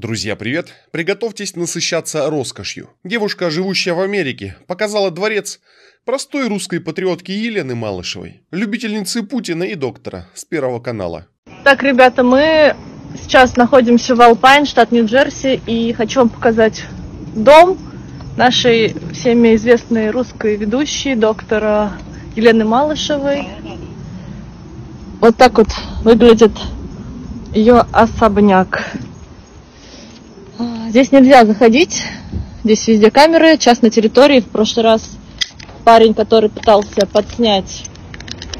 Друзья, привет! Приготовьтесь насыщаться роскошью. Девушка, живущая в Америке, показала дворец простой русской патриотки Елены Малышевой, любительницы Путина и доктора с Первого канала. Так, ребята, мы сейчас находимся в Алпайн, штат Нью-Джерси, и хочу вам показать дом нашей всеми известной русской ведущей, доктора Елены Малышевой. Вот так вот выглядит ее особняк. Здесь нельзя заходить, здесь везде камеры, час на территории. В прошлый раз парень, который пытался подснять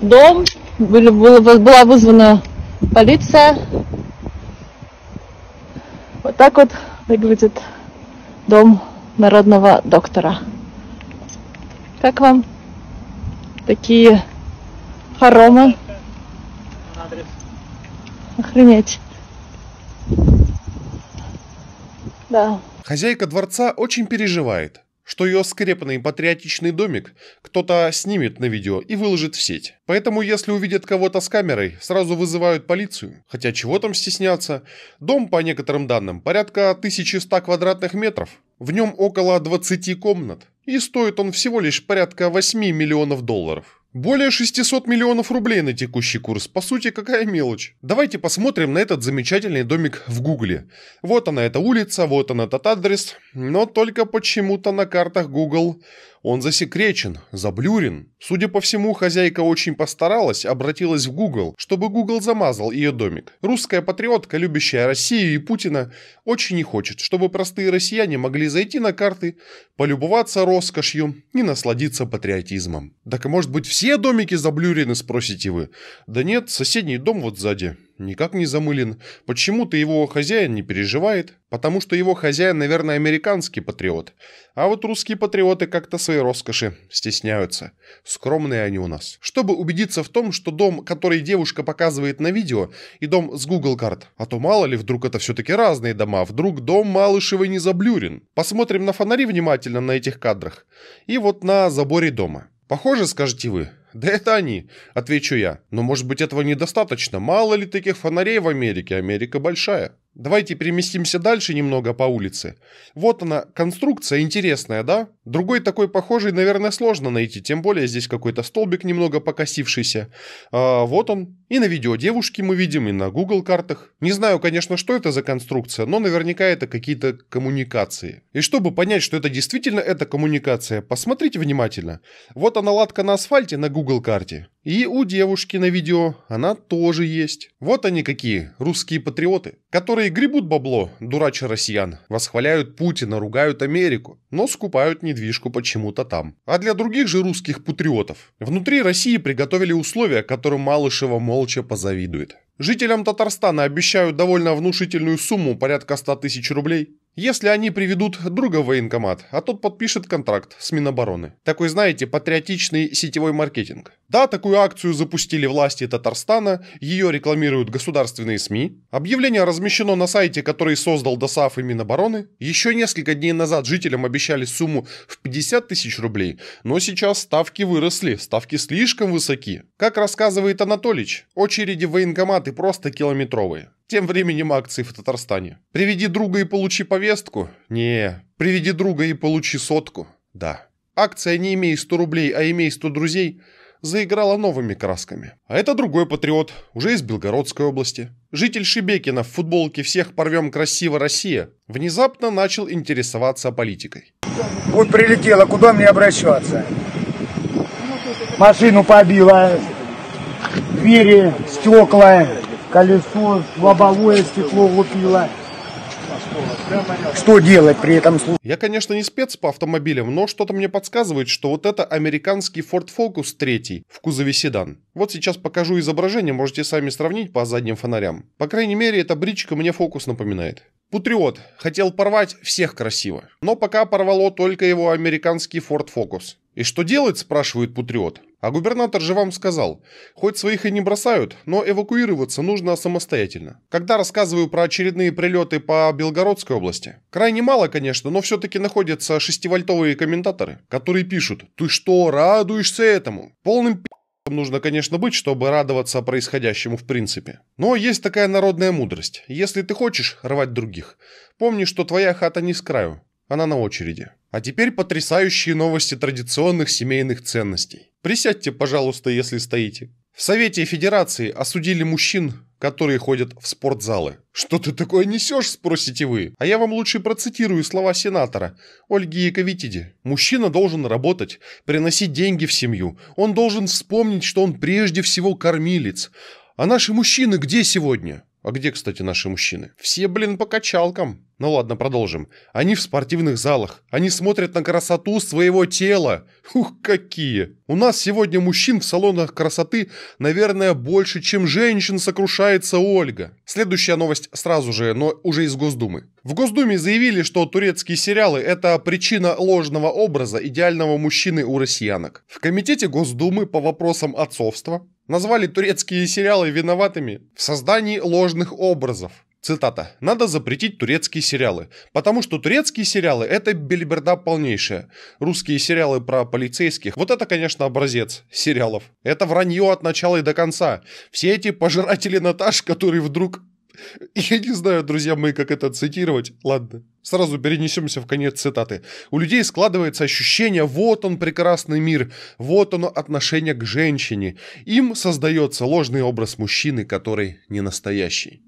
дом, были, была вызвана полиция. Вот так вот выглядит дом народного доктора. Как вам такие хоромы? Охренеть. да. Хозяйка дворца очень переживает, что ее скрепанный патриотичный домик кто-то снимет на видео и выложит в сеть. Поэтому если увидят кого-то с камерой, сразу вызывают полицию. Хотя чего там стесняться? Дом, по некоторым данным, порядка 1100 квадратных метров. В нем около 20 комнат. И стоит он всего лишь порядка 8 миллионов долларов. Более 600 миллионов рублей на текущий курс. По сути, какая мелочь. Давайте посмотрим на этот замечательный домик в Гугле. Вот она эта улица, вот она этот адрес. Но только почему-то на картах Google он засекречен, заблюрен. Судя по всему, хозяйка очень постаралась, обратилась в Google, чтобы Google замазал ее домик. Русская патриотка, любящая Россию и Путина, очень не хочет, чтобы простые россияне могли зайти на карты, полюбоваться роскошью и насладиться патриотизмом. Так и а может быть все домики заблюрены, спросите вы? Да нет, соседний дом вот сзади. Никак не замылен. почему ты его хозяин не переживает. Потому что его хозяин, наверное, американский патриот. А вот русские патриоты как-то свои роскоши стесняются. Скромные они у нас. Чтобы убедиться в том, что дом, который девушка показывает на видео, и дом с Google карт. А то мало ли, вдруг это все-таки разные дома. Вдруг дом Малышевой не заблюрен. Посмотрим на фонари внимательно на этих кадрах. И вот на заборе дома. «Похоже, скажете вы. Да это они», – отвечу я. «Но может быть этого недостаточно? Мало ли таких фонарей в Америке? Америка большая». Давайте переместимся дальше немного по улице. Вот она, конструкция интересная, да? Другой такой похожий, наверное, сложно найти, тем более здесь какой-то столбик немного покосившийся. А, вот он. И на видео девушки мы видим, и на Google картах. Не знаю, конечно, что это за конструкция, но наверняка это какие-то коммуникации. И чтобы понять, что это действительно эта коммуникация, посмотрите внимательно. Вот она латка на асфальте на Google карте. И у девушки на видео она тоже есть. Вот они какие, русские патриоты, которые гребут бабло, дурачи россиян, восхваляют Путина, ругают Америку, но скупают недвижку почему-то там. А для других же русских патриотов внутри России приготовили условия, которым Малышева молча позавидует. Жителям Татарстана обещают довольно внушительную сумму, порядка 100 тысяч рублей, если они приведут друга в военкомат, а тот подпишет контракт с Минобороны. Такой, знаете, патриотичный сетевой маркетинг. Да, такую акцию запустили власти Татарстана, ее рекламируют государственные СМИ. Объявление размещено на сайте, который создал ДОСАФ и Минобороны. Еще несколько дней назад жителям обещали сумму в 50 тысяч рублей, но сейчас ставки выросли, ставки слишком высоки. Как рассказывает Анатолич, очереди в военкоматы просто километровые. Тем временем акции в Татарстане. Приведи друга и получи повестку? Не. Приведи друга и получи сотку? Да. Акция «Не имей 100 рублей, а имей 100 друзей» заиграла новыми красками. А это другой патриот, уже из Белгородской области. Житель Шибекина в футболке «Всех порвем красиво Россия» внезапно начал интересоваться политикой. Вот прилетела, куда мне обращаться? Машину побила, двери, стекла, колесо, лобовое стекло лупило. Что делать при этом случае? Я, конечно, не спец по автомобилям, но что-то мне подсказывает, что вот это американский Ford Focus 3 в кузове седан. Вот сейчас покажу изображение, можете сами сравнить по задним фонарям. По крайней мере, эта бричка мне фокус напоминает. Патриот хотел порвать всех красиво, но пока порвало только его американский Ford Focus. И что делать, спрашивает Патриот. А губернатор же вам сказал, хоть своих и не бросают, но эвакуироваться нужно самостоятельно. Когда рассказываю про очередные прилеты по Белгородской области, крайне мало, конечно, но все-таки находятся шестивольтовые комментаторы, которые пишут «Ты что, радуешься этому?» Полным пи***ом нужно, конечно, быть, чтобы радоваться происходящему в принципе. Но есть такая народная мудрость. Если ты хочешь рвать других, помни, что твоя хата не с краю, она на очереди. А теперь потрясающие новости традиционных семейных ценностей. Присядьте, пожалуйста, если стоите. В Совете Федерации осудили мужчин, которые ходят в спортзалы. «Что ты такое несешь?» – спросите вы. А я вам лучше процитирую слова сенатора Ольги Яковитиди. «Мужчина должен работать, приносить деньги в семью. Он должен вспомнить, что он прежде всего кормилец. А наши мужчины где сегодня?» А где, кстати, наши мужчины? Все, блин, по качалкам. Ну ладно, продолжим. Они в спортивных залах. Они смотрят на красоту своего тела. Ух, какие. У нас сегодня мужчин в салонах красоты, наверное, больше, чем женщин, сокрушается Ольга. Следующая новость сразу же, но уже из Госдумы. В Госдуме заявили, что турецкие сериалы – это причина ложного образа идеального мужчины у россиянок. В Комитете Госдумы по вопросам отцовства назвали турецкие сериалы виноватыми в создании ложных образов. Цитата. «Надо запретить турецкие сериалы, потому что турецкие сериалы – это бельберда полнейшая. Русские сериалы про полицейских – вот это, конечно, образец сериалов. Это вранье от начала и до конца. Все эти пожиратели Наташ, которые вдруг Я не знаю, друзья мои, как это цитировать. Ладно, сразу перенесемся в конец цитаты. У людей складывается ощущение, вот он прекрасный мир, вот оно отношение к женщине. Им создается ложный образ мужчины, который не настоящий.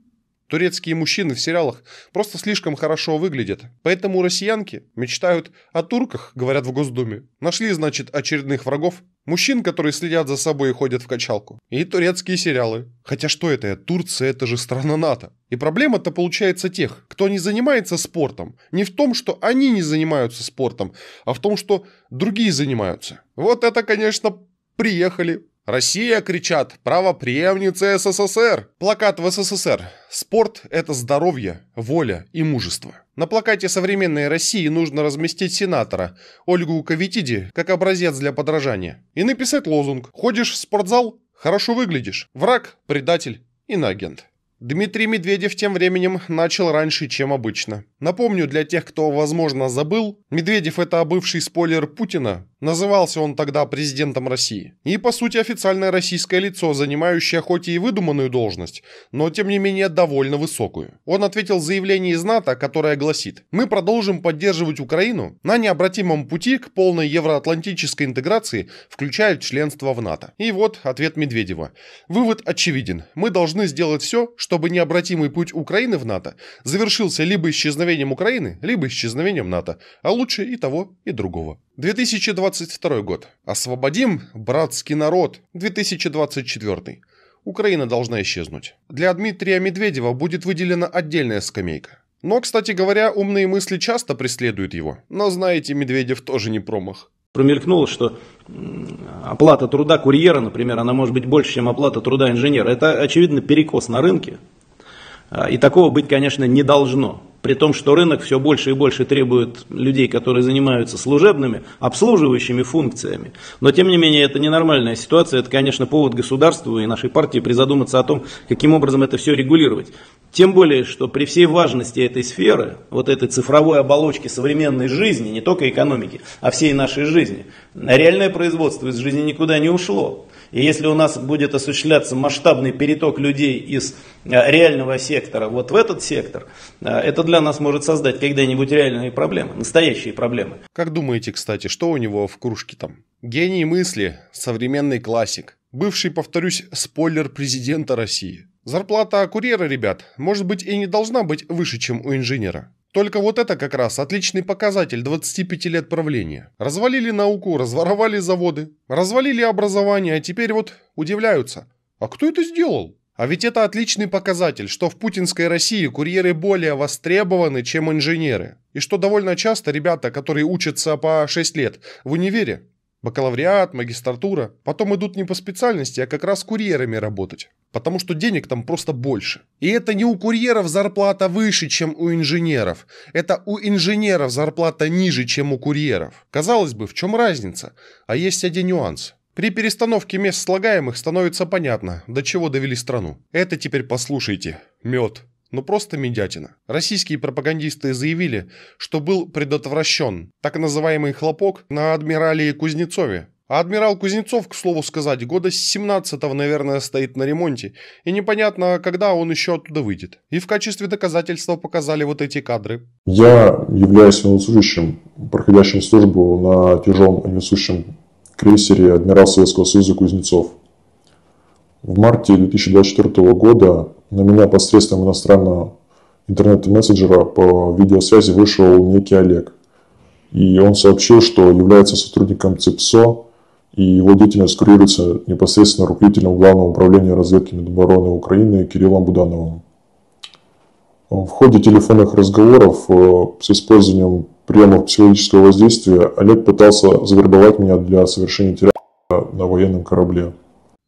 Турецкие мужчины в сериалах просто слишком хорошо выглядят. Поэтому россиянки мечтают о турках, говорят в Госдуме. Нашли, значит, очередных врагов. Мужчин, которые следят за собой и ходят в качалку. И турецкие сериалы. Хотя что это? Турция это же страна НАТО. И проблема-то получается тех, кто не занимается спортом. Не в том, что они не занимаются спортом, а в том, что другие занимаются. Вот это, конечно, приехали, «Россия!» – кричат «Правопреемница СССР!» Плакат в СССР. «Спорт – это здоровье, воля и мужество». На плакате современной России нужно разместить сенатора Ольгу Кавитиди как образец для подражания. И написать лозунг «Ходишь в спортзал – хорошо выглядишь. Враг, предатель, иноагент». Дмитрий Медведев тем временем начал раньше, чем обычно. Напомню для тех, кто, возможно, забыл, Медведев – это бывший спойлер Путина, назывался он тогда президентом России. И, по сути, официальное российское лицо, занимающее хоть и выдуманную должность, но, тем не менее, довольно высокую. Он ответил заявление из НАТО, которое гласит «Мы продолжим поддерживать Украину на необратимом пути к полной евроатлантической интеграции, включая членство в НАТО». И вот ответ Медведева. Вывод очевиден. Мы должны сделать все, чтобы необратимый путь Украины в НАТО завершился либо исчезновением исчезновением Украины, либо исчезновением НАТО, а лучше и того, и другого. 2022 год. Освободим братский народ. 2024. Украина должна исчезнуть. Для Дмитрия Медведева будет выделена отдельная скамейка. Но, кстати говоря, умные мысли часто преследуют его. Но, знаете, Медведев тоже не промах. Промелькнуло, что оплата труда курьера, например, она может быть больше, чем оплата труда инженера. Это, очевидно, перекос на рынке. А, и такого быть, конечно, не должно при том, что рынок все больше и больше требует людей, которые занимаются служебными, обслуживающими функциями. Но, тем не менее, это ненормальная ситуация, это, конечно, повод государству и нашей партии призадуматься о том, каким образом это все регулировать. Тем более, что при всей важности этой сферы, вот этой цифровой оболочки современной жизни, не только экономики, а всей нашей жизни, реальное производство из жизни никуда не ушло. И если у нас будет осуществляться масштабный переток людей из э, реального сектора вот в этот сектор, э, это для нас может создать когда-нибудь реальные проблемы, настоящие проблемы. Как думаете, кстати, что у него в кружке там? Гений мысли, современный классик, бывший, повторюсь, спойлер президента России. Зарплата курьера, ребят, может быть и не должна быть выше, чем у инженера. Только вот это как раз отличный показатель 25 лет правления. Развалили науку, разворовали заводы, развалили образование, а теперь вот удивляются. А кто это сделал? А ведь это отличный показатель, что в путинской России курьеры более востребованы, чем инженеры. И что довольно часто ребята, которые учатся по 6 лет в универе, Бакалавриат, магистратура. Потом идут не по специальности, а как раз курьерами работать. Потому что денег там просто больше. И это не у курьеров зарплата выше, чем у инженеров. Это у инженеров зарплата ниже, чем у курьеров. Казалось бы, в чем разница? А есть один нюанс. При перестановке мест слагаемых становится понятно, до чего довели страну. Это теперь послушайте. Мед ну просто медятина. Российские пропагандисты заявили, что был предотвращен так называемый хлопок на адмирале Кузнецове. А адмирал Кузнецов, к слову сказать, года с 17-го, наверное, стоит на ремонте, и непонятно, когда он еще оттуда выйдет. И в качестве доказательства показали вот эти кадры. Я являюсь военнослужащим, проходящим службу на тяжелом несущем крейсере адмирал Советского Союза Кузнецов. В марте 2024 года на меня посредством иностранного интернет-мессенджера по видеосвязи вышел некий Олег. И он сообщил, что является сотрудником ЦИПСО, и его деятельность курируется непосредственно руководителем Главного управления разведки Минобороны Украины Кириллом Будановым. В ходе телефонных разговоров э, с использованием приемов психологического воздействия Олег пытался завербовать меня для совершения теракта на военном корабле.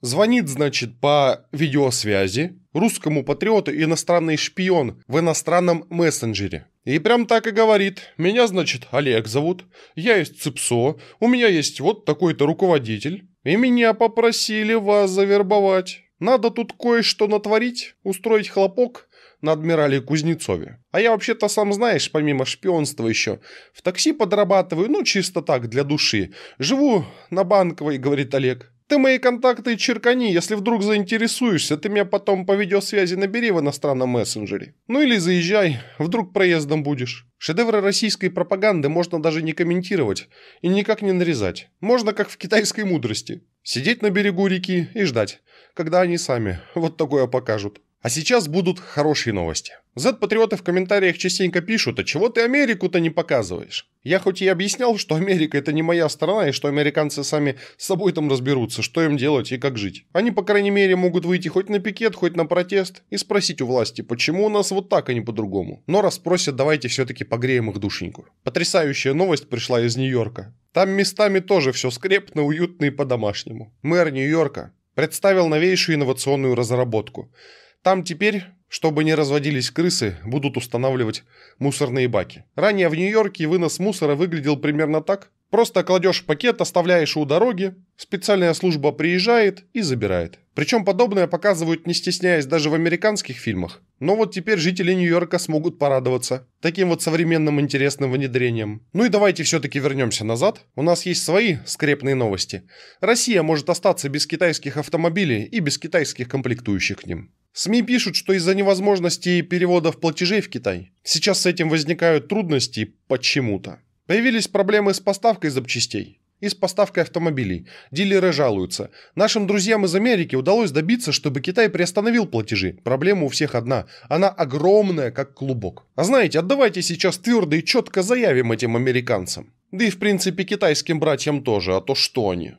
Звонит, значит, по видеосвязи русскому патриоту иностранный шпион в иностранном мессенджере. И прям так и говорит. Меня, значит, Олег зовут. Я из ЦИПСО. У меня есть вот такой-то руководитель. И меня попросили вас завербовать. Надо тут кое-что натворить, устроить хлопок на адмирале Кузнецове. А я вообще-то сам знаешь, помимо шпионства еще, в такси подрабатываю, ну чисто так, для души. Живу на Банковой, говорит Олег. Ты мои контакты черкани, если вдруг заинтересуешься, ты меня потом по видеосвязи набери в иностранном мессенджере. Ну или заезжай, вдруг проездом будешь. Шедевры российской пропаганды можно даже не комментировать и никак не нарезать. Можно как в китайской мудрости. Сидеть на берегу реки и ждать, когда они сами вот такое покажут. А сейчас будут хорошие новости. Зет-патриоты в комментариях частенько пишут, а чего ты Америку-то не показываешь? Я хоть и объяснял, что Америка это не моя страна, и что американцы сами с собой там разберутся, что им делать и как жить. Они, по крайней мере, могут выйти хоть на пикет, хоть на протест и спросить у власти, почему у нас вот так, а не по-другому. Но раз просят, давайте все-таки погреем их душеньку. Потрясающая новость пришла из Нью-Йорка. Там местами тоже все скрепно, уютно и по-домашнему. Мэр Нью-Йорка представил новейшую инновационную разработку – там теперь, чтобы не разводились крысы, будут устанавливать мусорные баки. Ранее в Нью-Йорке вынос мусора выглядел примерно так. Просто кладешь пакет, оставляешь у дороги, специальная служба приезжает и забирает. Причем подобное показывают не стесняясь даже в американских фильмах. Но вот теперь жители Нью-Йорка смогут порадоваться таким вот современным интересным внедрением. Ну и давайте все-таки вернемся назад. У нас есть свои скрепные новости. Россия может остаться без китайских автомобилей и без китайских комплектующих к ним. СМИ пишут, что из-за невозможности переводов платежей в Китай сейчас с этим возникают трудности почему-то. Появились проблемы с поставкой запчастей и с поставкой автомобилей. Дилеры жалуются. Нашим друзьям из Америки удалось добиться, чтобы Китай приостановил платежи. Проблема у всех одна. Она огромная, как клубок. А знаете, отдавайте сейчас твердо и четко заявим этим американцам. Да и в принципе китайским братьям тоже, а то что они?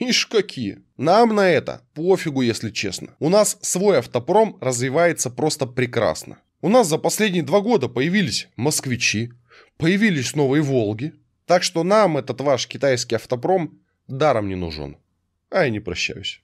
Ишь какие. Нам на это пофигу, если честно. У нас свой автопром развивается просто прекрасно. У нас за последние два года появились москвичи, появились новые «Волги». Так что нам этот ваш китайский автопром даром не нужен. А я не прощаюсь.